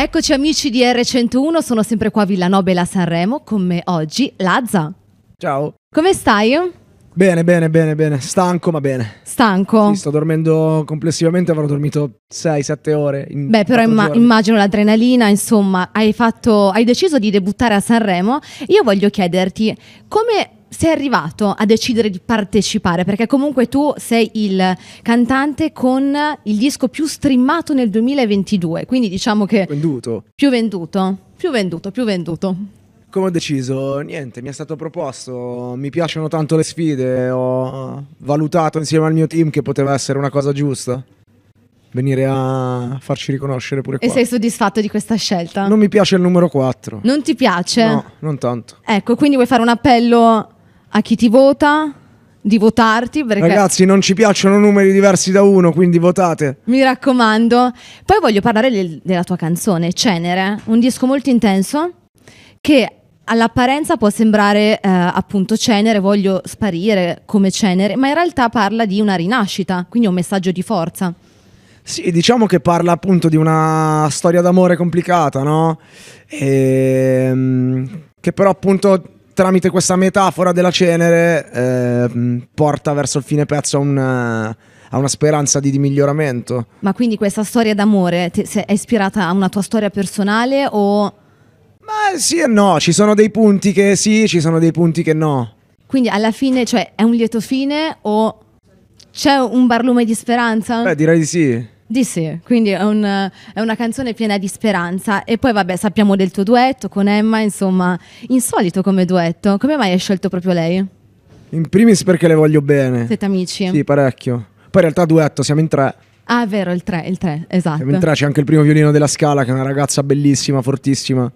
Eccoci amici di R101, sono sempre qua a Villanobela Sanremo, con me oggi Lazza. Ciao. Come stai? Bene, bene, bene, bene. Stanco, ma bene. Stanco. Sì, sto dormendo complessivamente, avrò dormito 6-7 ore. Beh, però imma- immagino l'adrenalina, insomma, hai, fatto, hai deciso di debuttare a Sanremo. Io voglio chiederti come sei arrivato a decidere di partecipare? Perché comunque tu sei il cantante con il disco più streamato nel 2022, quindi diciamo che... Venduto. Più venduto, più venduto, più venduto. Come ho deciso? Niente, mi è stato proposto, mi piacciono tanto le sfide, ho valutato insieme al mio team che poteva essere una cosa giusta venire a farci riconoscere pure e qua. E sei soddisfatto di questa scelta? Non mi piace il numero 4. Non ti piace? No, non tanto. Ecco, quindi vuoi fare un appello a chi ti vota di votarti. Ragazzi, non ci piacciono numeri diversi da uno, quindi votate. Mi raccomando. Poi voglio parlare del, della tua canzone, Cenere, un disco molto intenso che all'apparenza può sembrare eh, appunto cenere, voglio sparire come cenere, ma in realtà parla di una rinascita, quindi un messaggio di forza. Sì, diciamo che parla appunto di una storia d'amore complicata, no? E... Ehm, che però appunto tramite questa metafora della cenere eh, mm, porta verso il fine pezzo a una, eh, a una speranza di, di, miglioramento. Ma quindi questa storia d'amore ti, è ispirata a una tua storia personale o... Ma sì e no, ci sono dei punti che sì, ci sono dei punti che no. Quindi alla fine, cioè, è un lieto fine o c'è un barlume di speranza? Beh, direi di sì. Di sì, quindi è, un, è, una canzone piena di speranza. E poi, vabbè, sappiamo del tuo duetto con Emma, insomma, insolito come duetto. Come mai hai scelto proprio lei? In primis perché le voglio bene. Siete amici? Sì, parecchio. Poi in realtà duetto, siamo in tre. Ah, è vero, il tre, il tre, esatto. Siamo in tre, c'è anche il primo violino della Scala, che è una ragazza bellissima, fortissima.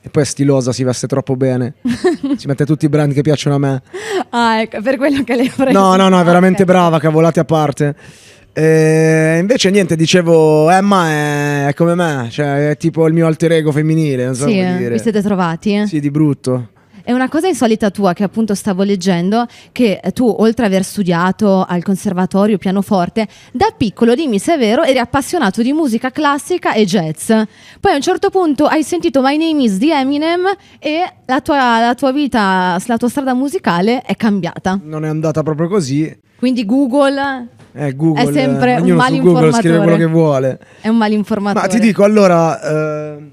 E poi è stilosa, si veste troppo bene. si mette tutti i brand che piacciono a me. Ah, ecco, per quello che le ho preso. No, no, no, è veramente ah, okay. brava, cavolate a parte. E eh, invece niente, dicevo, Emma eh, è come me, cioè è tipo il mio alter ego femminile, non so sì, come eh, dire. vi siete trovati? Sì, di brutto. È una cosa insolita tua che appunto stavo leggendo, che tu oltre ad aver studiato al conservatorio pianoforte, da piccolo, dimmi se è vero, eri appassionato di musica classica e jazz. Poi a un certo punto hai sentito My Name Is di Eminem e la tua, la tua vita, la tua strada musicale è cambiata. Non è andata proprio così. Quindi Google eh, Google, è sempre eh, un malinformatore. scrive quello che vuole. È un malinformatore. Ma ti dico, allora, eh,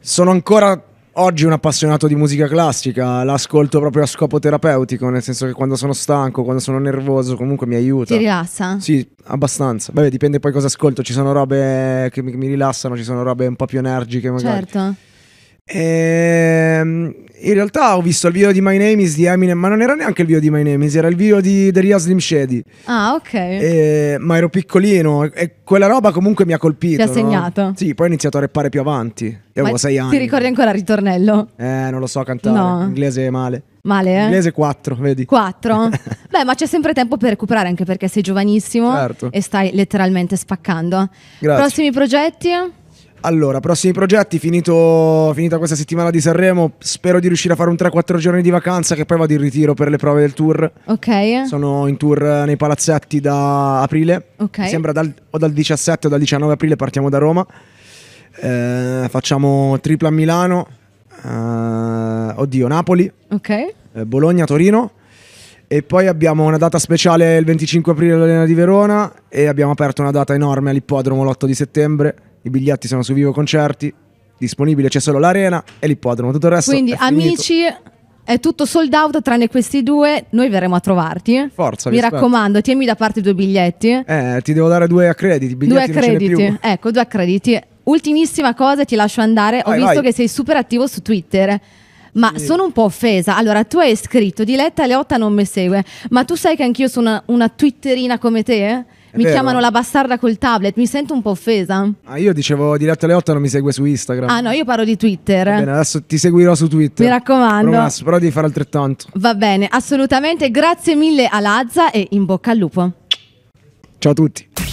sono ancora oggi un appassionato di musica classica, l'ascolto proprio a scopo terapeutico, nel senso che quando sono stanco, quando sono nervoso, comunque mi aiuta. Ti rilassa? Sì, abbastanza. Vabbè, dipende poi cosa ascolto, ci sono robe che mi, rilassano, ci sono robe un po' più energiche magari. Certo. Ehm, in realtà ho visto il video di My Name is di Eminem, ma non era neanche il video di My Name is, era il video di The Real Slim Shady. Ah, ok. E, eh, ma ero piccolino e quella roba comunque mi ha colpito. Ti ha no? segnato. Sì, poi ho iniziato a rappare più avanti. E avevo sei anni. Ti ricordi ancora il ritornello? Eh, non lo so cantare. No. Inglese male. Male, eh? Inglese 4, vedi. 4. Beh, ma c'è sempre tempo per recuperare anche perché sei giovanissimo certo. e stai letteralmente spaccando. Grazie. Prossimi progetti? Allora, prossimi progetti, finito, finita questa settimana di Sanremo, spero di riuscire a fare un 3-4 giorni di vacanza che poi vado in ritiro per le prove del tour. Ok. Sono in tour eh, nei palazzetti da aprile. Ok. Mi sembra dal, o dal 17 o dal 19 aprile partiamo da Roma. Eh, facciamo tripla a Milano, eh, oddio Napoli, Ok. eh, Bologna, Torino. E poi abbiamo una data speciale il 25 aprile all'Arena di Verona e abbiamo aperto una data enorme all'ippodromo l'8 di settembre i biglietti sono su Vivo Concerti. Disponibile c'è solo l'arena e l'ippodromo. Tutto il resto Quindi, è amici, è tutto sold out tranne questi due. Noi verremo a trovarti. Forza, mi raccomando, tienimi da parte due biglietti. Eh, ti devo dare due accrediti. Due accrediti, ecco, due accrediti. Ultimissima cosa, ti lascio andare. Vai, Ho visto vai. che sei super attivo su Twitter. Ma sì. sono un po' offesa. Allora, tu hai scritto Diletta Leotta non mi segue, ma tu sai che anch'io sono una, una twitterina come te? Eh? mi vero. chiamano la bastarda col tablet, mi sento un po' offesa. Ah, io dicevo diretto alle 8 non mi segue su Instagram. Ah no, io parlo di Twitter. Va bene, adesso ti seguirò su Twitter. Mi raccomando. Promesso, però devi fare altrettanto. Va bene, assolutamente. Grazie mille a Lazza e in bocca al lupo. Ciao a tutti.